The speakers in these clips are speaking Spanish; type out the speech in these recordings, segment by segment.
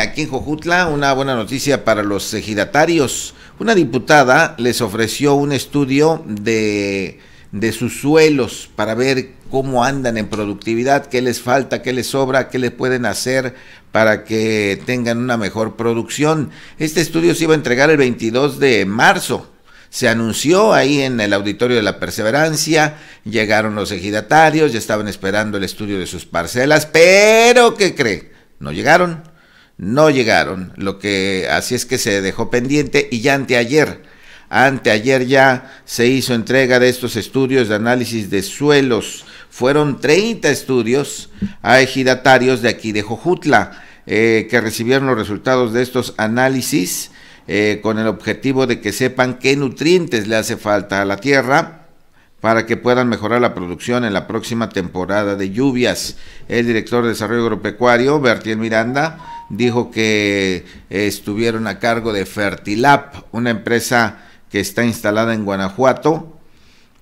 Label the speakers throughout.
Speaker 1: aquí en Jojutla, una buena noticia para los ejidatarios. Una diputada les ofreció un estudio de, de sus suelos para ver cómo andan en productividad, qué les falta, qué les sobra, qué les pueden hacer para que tengan una mejor producción. Este estudio se iba a entregar el 22 de marzo. Se anunció ahí en el auditorio de la Perseverancia, llegaron los ejidatarios, ya estaban esperando el estudio de sus parcelas, pero ¿qué cree? No llegaron no llegaron, lo que así es que se dejó pendiente y ya anteayer, anteayer ya se hizo entrega de estos estudios de análisis de suelos. Fueron 30 estudios a ejidatarios de aquí de Jojutla eh, que recibieron los resultados de estos análisis eh, con el objetivo de que sepan qué nutrientes le hace falta a la tierra para que puedan mejorar la producción en la próxima temporada de lluvias. El director de Desarrollo Agropecuario, Bertiel Miranda, dijo que eh, estuvieron a cargo de Fertilap, una empresa que está instalada en Guanajuato.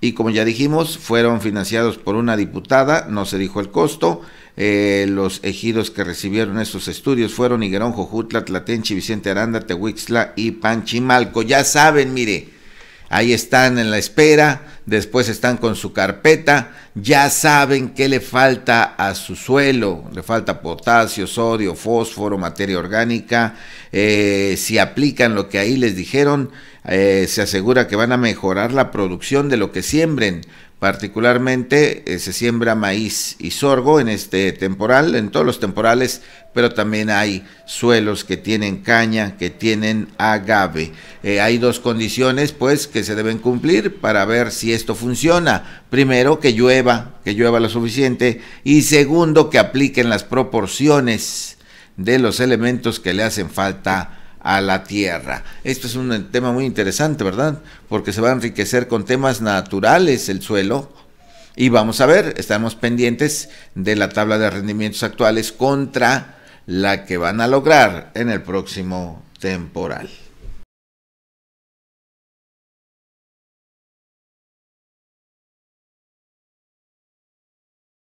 Speaker 1: Y como ya dijimos, fueron financiados por una diputada, no se dijo el costo. Eh, los ejidos que recibieron estos estudios fueron Higuerón, Jojutla, Tlatenchi, Vicente Aranda, Tehuixla y Panchimalco. Ya saben, mire, ahí están en la espera, después están con su carpeta, ya saben qué le falta a su suelo, le falta potasio, sodio, fósforo, materia orgánica, eh, si aplican lo que ahí les dijeron, eh, se asegura que van a mejorar la producción de lo que siembren. Particularmente eh, se siembra maíz y sorgo en este temporal, en todos los temporales, pero también hay suelos que tienen caña, que tienen agave. Eh, hay dos condiciones pues que se deben cumplir para ver si esto funciona. Primero, que llueva, que llueva lo suficiente y segundo, que apliquen las proporciones de los elementos que le hacen falta a la tierra. Esto es un tema muy interesante, ¿verdad? Porque se va a enriquecer con temas naturales el suelo. Y vamos a ver, estamos pendientes de la tabla de rendimientos actuales contra la que van a lograr en el próximo temporal.